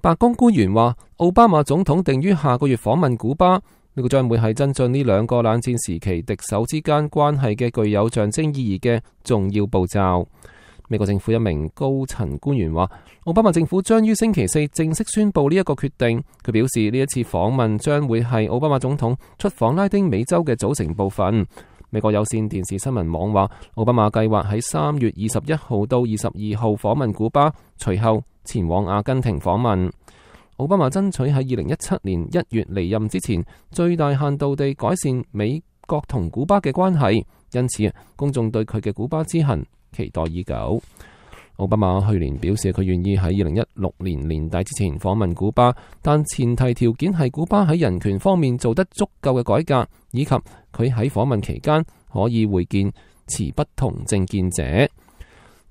白宫官员话，奥巴马总统定于下个月访问古巴，呢个将会系增进呢两个冷战时期敌手之间关系嘅具有象征意义嘅重要步骤。美国政府一名高层官员话，奥巴马政府将于星期四正式宣布呢一个决定。佢表示，呢一次访问将会系奥巴马总统出访拉丁美洲嘅组成部分。美国有线电视新闻网话，奥巴马计划喺三月二十一号到二十二号访问古巴，随后。前往阿根廷访问，奥巴马争取喺二零一七年一月离任之前，最大限度地改善美国同古巴嘅关系。因此公众对佢嘅古巴之行期待已久。奥巴马去年表示佢愿意喺二零一六年年底之前访问古巴，但前提条件系古巴喺人权方面做得足够嘅改革，以及佢喺访问期间可以会见持不同政见者。